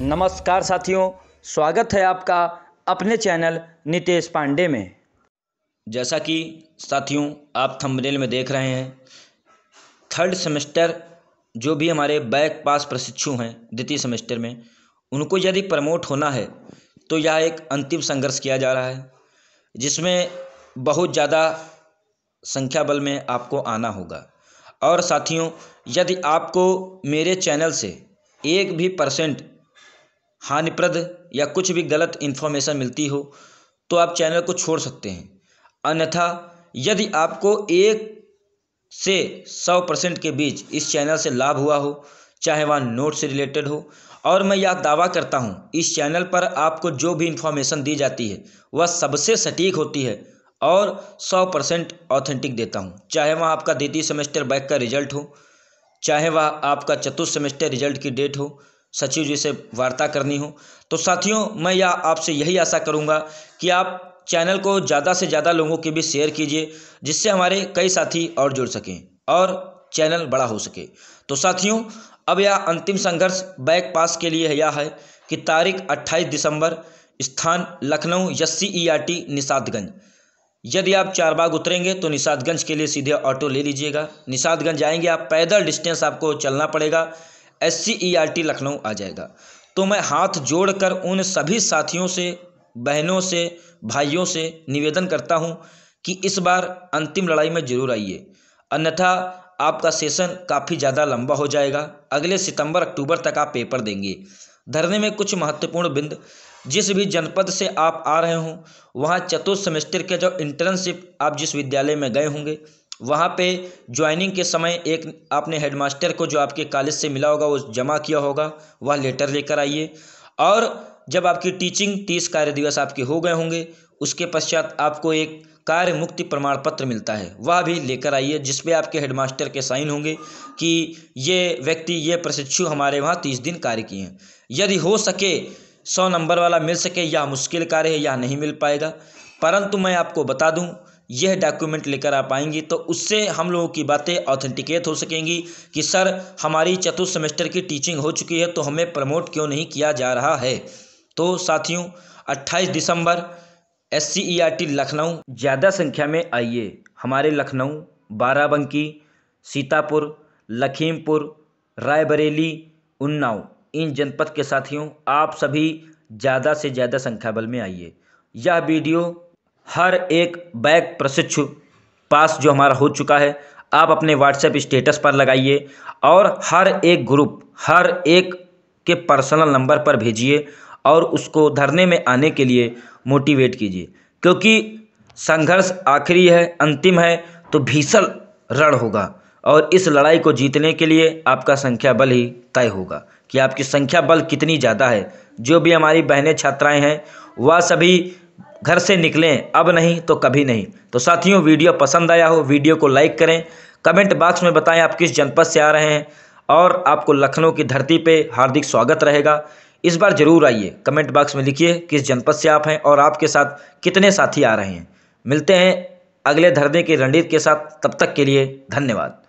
नमस्कार साथियों स्वागत है आपका अपने चैनल नितेश पांडे में जैसा कि साथियों आप थंबनेल में देख रहे हैं थर्ड सेमेस्टर जो भी हमारे बैक पास प्रशिक्षु हैं द्वितीय सेमेस्टर में उनको यदि प्रमोट होना है तो यह एक अंतिम संघर्ष किया जा रहा है जिसमें बहुत ज़्यादा संख्या बल में आपको आना होगा और साथियों यदि आपको मेरे चैनल से एक भी परसेंट हानिप्रद या कुछ भी गलत इन्फॉर्मेशन मिलती हो तो आप चैनल को छोड़ सकते हैं अन्यथा यदि आपको एक से सौ परसेंट के बीच इस चैनल से लाभ हुआ हो चाहे वह नोट से रिलेटेड हो और मैं यह दावा करता हूँ इस चैनल पर आपको जो भी इन्फॉर्मेशन दी जाती है वह सबसे सटीक होती है और सौ परसेंट ऑथेंटिक देता हूँ चाहे वह आपका द्वितीय सेमेस्टर बैक का रिजल्ट हो चाहे वह आपका चतुर्थ सेमेस्टर रिजल्ट की डेट हो सचिव जी से वार्ता करनी हो तो साथियों मैं या आपसे यही आशा करूंगा कि आप चैनल को ज़्यादा से ज़्यादा लोगों के बीच शेयर कीजिए जिससे हमारे कई साथी और जुड़ सकें और चैनल बड़ा हो सके तो साथियों अब यह अंतिम संघर्ष बैक पास के लिए यह है कि तारीख 28 दिसंबर स्थान Lucknow S C E R T Nishatganj यदि आप चारबाग उतरेंगे तो निषादगंज के लिए सीधे ऑटो ले लीजिएगा निषादगंज जाएंगे आप पैदल डिस्टेंस आपको चलना पड़ेगा S C E R T Lucknow आ जाएगा तो मैं हाथ जोड़कर उन सभी साथियों से बहनों से भाइयों से निवेदन करता हूँ कि इस बार अंतिम लड़ाई में जरूर आइए अन्यथा आपका सेशन काफ़ी ज़्यादा लंबा हो जाएगा अगले सितंबर अक्टूबर तक आप पेपर देंगे धरने में कुछ महत्वपूर्ण बिंद जिस भी जनपद से आप आ रहे हों वहाँ चतुर्थ सेमेस्टर के जो इंटर्नशिप आप जिस विद्यालय में गए होंगे वहाँ पे ज्वाइनिंग के समय एक आपने हेडमास्टर को जो आपके कॉलेज से मिला होगा वो जमा किया होगा वह लेटर लेकर आइए और जब आपकी टीचिंग तीस कार्य दिवस आपके हो गए होंगे उसके पश्चात आपको एक कार्य मुक्ति प्रमाण पत्र मिलता है वह भी लेकर आइए जिसपे आपके हेडमास्टर के साइन होंगे कि ये व्यक्ति ये प्रशिक्षु हमारे वहाँ तीस दिन कार्य किए हैं यदि हो सके सौ नंबर वाला मिल सके यह मुश्किल कार्य है या नहीं मिल पाएगा परंतु मैं आपको बता दूँ यह डॉक्यूमेंट लेकर आप आएंगी तो उससे हम लोगों की बातें ऑथेंटिकेट हो सकेंगी कि सर हमारी चतुर्थ सेमेस्टर की टीचिंग हो चुकी है तो हमें प्रमोट क्यों नहीं किया जा रहा है तो साथियों 28 दिसंबर एस e लखनऊ ज़्यादा संख्या में आइए हमारे लखनऊ बाराबंकी सीतापुर लखीमपुर रायबरेली उन्नाव इन जनपद के साथियों आप सभी ज़्यादा से ज़्यादा संख्या बल में आइए यह वीडियो हर एक बैग प्रशिक्षु पास जो हमारा हो चुका है आप अपने व्हाट्सएप स्टेटस पर लगाइए और हर एक ग्रुप हर एक के पर्सनल नंबर पर भेजिए और उसको धरने में आने के लिए मोटिवेट कीजिए क्योंकि संघर्ष आखिरी है अंतिम है तो भीषण रण होगा और इस लड़ाई को जीतने के लिए आपका संख्या बल ही तय होगा कि आपकी संख्या बल कितनी ज़्यादा है जो भी हमारी बहनें छात्राएं हैं वह सभी घर से निकलें अब नहीं तो कभी नहीं तो साथियों वीडियो पसंद आया हो वीडियो को लाइक करें कमेंट बॉक्स में बताएं आप किस जनपद से आ रहे हैं और आपको लखनऊ की धरती पे हार्दिक स्वागत रहेगा इस बार ज़रूर आइए कमेंट बॉक्स में लिखिए किस जनपद से आप हैं और आपके साथ कितने साथी आ रहे हैं मिलते हैं अगले धरने की रणनीत के साथ तब तक के लिए धन्यवाद